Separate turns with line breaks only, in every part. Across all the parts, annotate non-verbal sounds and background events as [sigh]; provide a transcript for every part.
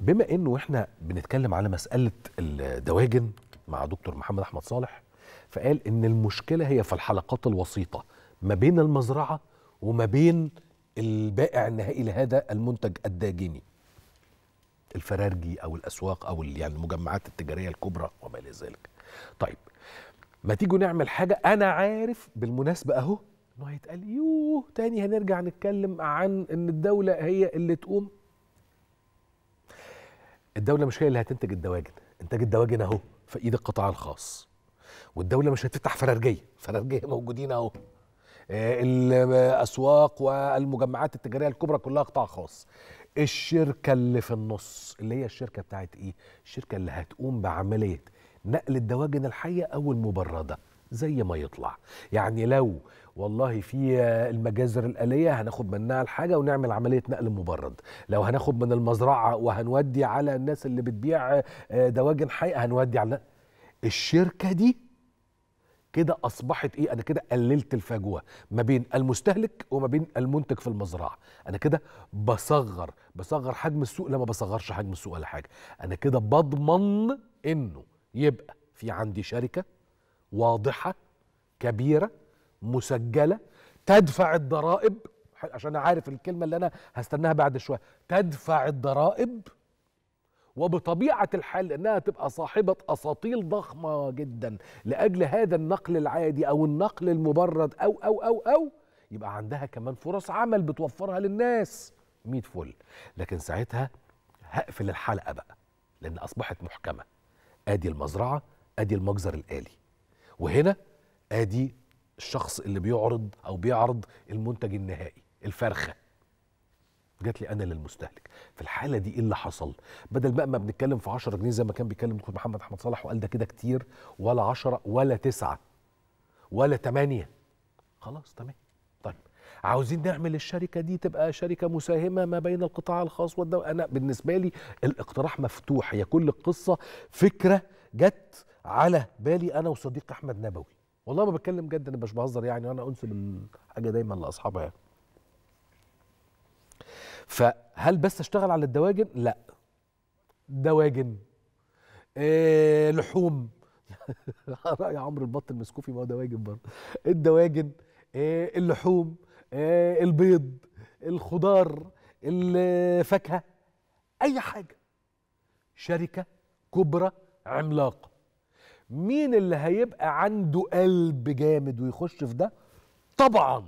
بما انه احنا بنتكلم على مساله الدواجن مع دكتور محمد احمد صالح فقال ان المشكله هي في الحلقات الوسيطه ما بين المزرعه وما بين البائع النهائي لهذا المنتج الداجني الفرارجي او الاسواق او يعني المجمعات التجاريه الكبرى وما الى ذلك طيب ما تيجوا نعمل حاجه انا عارف بالمناسبه اهو انه هيتقال يوه تاني هنرجع نتكلم عن ان الدوله هي اللي تقوم الدوله مش هي اللي هتنتج الدواجن انتاج الدواجن اهو في ايد القطاع الخاص والدوله مش هتفتح فرارجيه فرارجيه موجودين اهو آه، الاسواق والمجمعات التجاريه الكبرى كلها قطاع خاص الشركه اللي في النص اللي هي الشركه بتاعت ايه الشركه اللي هتقوم بعمليه نقل الدواجن الحيه او المبرده زي ما يطلع يعني لو والله في المجازر الآلية هناخد منها الحاجة ونعمل عملية نقل مبرد لو هناخد من المزرعة وهنودي على الناس اللي بتبيع آه، دواجن حي هنودي على الشركة دي كده أصبحت إيه أنا كده قللت الفجوة ما بين المستهلك وما بين المنتج في المزرعة أنا كده بصغر بصغر حجم السوق لما بصغرش حجم السوق ولا حاجة أنا كده بضمن إنه يبقى في عندي شركة واضحه كبيره مسجله تدفع الضرائب عشان انا عارف الكلمه اللي انا هستناها بعد شويه تدفع الضرائب وبطبيعه الحال انها تبقى صاحبه اساطيل ضخمه جدا لاجل هذا النقل العادي او النقل المبرد او او او او يبقى عندها كمان فرص عمل بتوفرها للناس 100 فل لكن ساعتها هقفل الحلقه بقى لان اصبحت محكمه ادي المزرعه ادي المجزر الالي وهنا ادي الشخص اللي بيعرض او بيعرض المنتج النهائي الفرخه جات لي انا للمستهلك في الحاله دي ايه اللي حصل بدل بقى ما بنتكلم في 10 جنيه زي ما كان بيتكلم دكتور محمد احمد صلاح وقال ده كده كتير ولا 10 ولا 9 ولا 8 خلاص تمام طيب عاوزين نعمل الشركه دي تبقى شركه مساهمه ما بين القطاع الخاص والدولة انا بالنسبه لي الاقتراح مفتوح هي كل القصه فكره جت على بالي انا وصديق احمد نبوي والله ما بتكلم جد انا مش بهزر يعني انا انسب الحاجه دايما لاصحابها يعني فهل بس اشتغل على الدواجن لا دواجن إيه لحوم راي [laughs] عمرو البط المسكوفي ما هو دواجن برضه الدواجن إيه اللحوم إيه البيض الخضار الفاكهه اي حاجه شركه كبرى عملاقه مين اللي هيبقى عنده قلب جامد ويخش في ده طبعا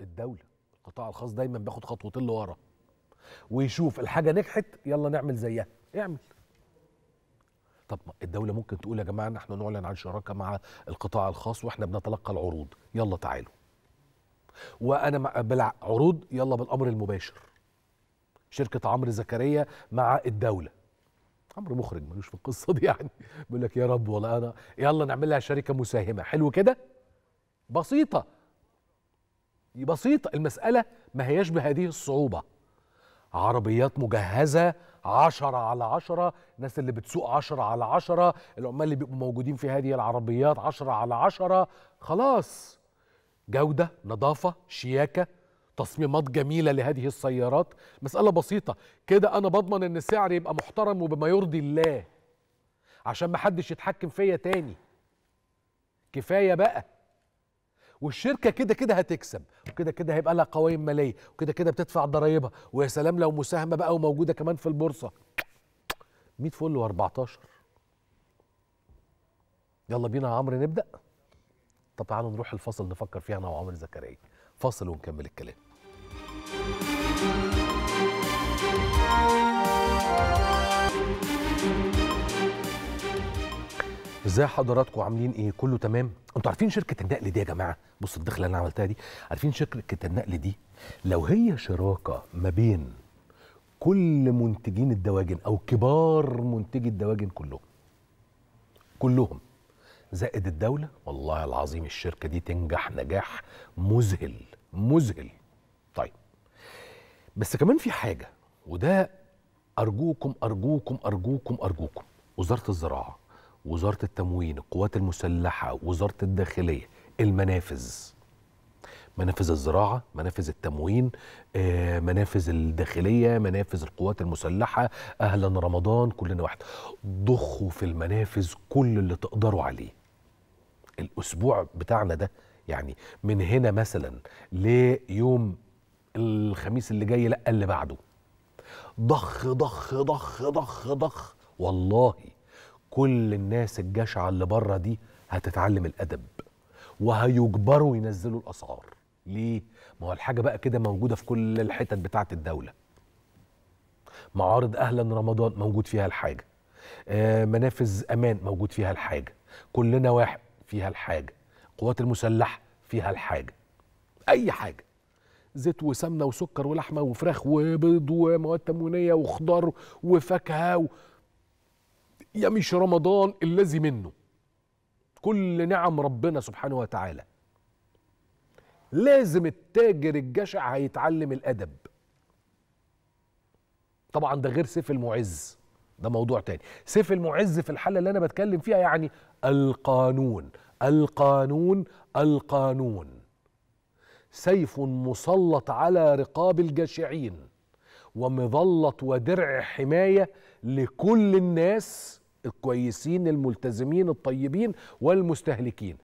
الدوله القطاع الخاص دايما بياخد خطوتين لورا ويشوف الحاجه نجحت يلا نعمل زيها اعمل طب الدولة ممكن تقول يا جماعة نحن نعلن عن شراكة مع القطاع الخاص واحنا بنتلقى العروض يلا تعالوا وأنا مع عروض يلا بالأمر المباشر شركة عمرو زكريا مع الدولة امر مخرج ملوش في القصه دي يعني بيقول لك يا رب والله انا يلا نعمل لها شركه مساهمه حلو كده بسيطه بسيطه المساله ما هياش بهذه الصعوبه عربيات مجهزه عشرة على عشرة الناس اللي بتسوق عشرة على عشرة العمال اللي بيبقوا موجودين في هذه العربيات عشرة على عشرة خلاص جودة نظافة شياكة تصميمات جميله لهذه السيارات مساله بسيطه كده انا بضمن ان السعر يبقى محترم وبما يرضي الله عشان ما حدش يتحكم فيا تاني كفايه بقى والشركه كده كده هتكسب وكده كده هيبقى لها قوائم ماليه وكده كده بتدفع ضرايبها ويا سلام لو مساهمه بقى وموجوده كمان في البورصه 100 فل و14 يلا بينا يا عمرو نبدا طب تعالوا نروح الفصل نفكر فيها انا وعمر زكريا فاصل ونكمل الكلام ازاي حضراتكم عاملين ايه كله تمام انتوا عارفين شركه النقل دي يا جماعه بصوا الدخله اللي انا عملتها دي عارفين شركه النقل دي لو هي شراكه ما بين كل منتجين الدواجن او كبار منتجي الدواجن كلهم كلهم زائد الدوله والله العظيم الشركه دي تنجح نجاح مذهل مذهل طيب بس كمان في حاجه وده ارجوكم ارجوكم ارجوكم ارجوكم وزاره الزراعه وزاره التموين القوات المسلحه وزاره الداخليه المنافذ منافذ الزراعه منافذ التموين آه، منافذ الداخليه منافذ القوات المسلحه اهلا رمضان كلنا واحد ضخوا في المنافذ كل اللي تقدروا عليه الاسبوع بتاعنا ده يعني من هنا مثلا ليوم الخميس اللي جاي لا اللي بعده ضخ ضخ ضخ ضخ ضخ والله كل الناس الجشعه اللي بره دي هتتعلم الادب وهيجبروا ينزلوا الاسعار ليه ما هو الحاجه بقى كده موجوده في كل الحتت بتاعه الدوله معارض اهلا رمضان موجود فيها الحاجه آه منافذ امان موجود فيها الحاجه كلنا واحد فيها الحاجه القوات المسلحه فيها الحاجه اي حاجه زيت وسمنه وسكر ولحمه وفراخ وبيض ومواد تموينيه وخضار وفاكهه و... يمشي رمضان الذي منه كل نعم ربنا سبحانه وتعالى لازم التاجر الجشع هيتعلم الادب طبعا ده غير سيف المعز ده موضوع تاني سيف المعز في الحالة اللي أنا بتكلم فيها يعني القانون القانون القانون سيف مسلط على رقاب الجشعين ومظلة ودرع حماية لكل الناس الكويسين الملتزمين الطيبين والمستهلكين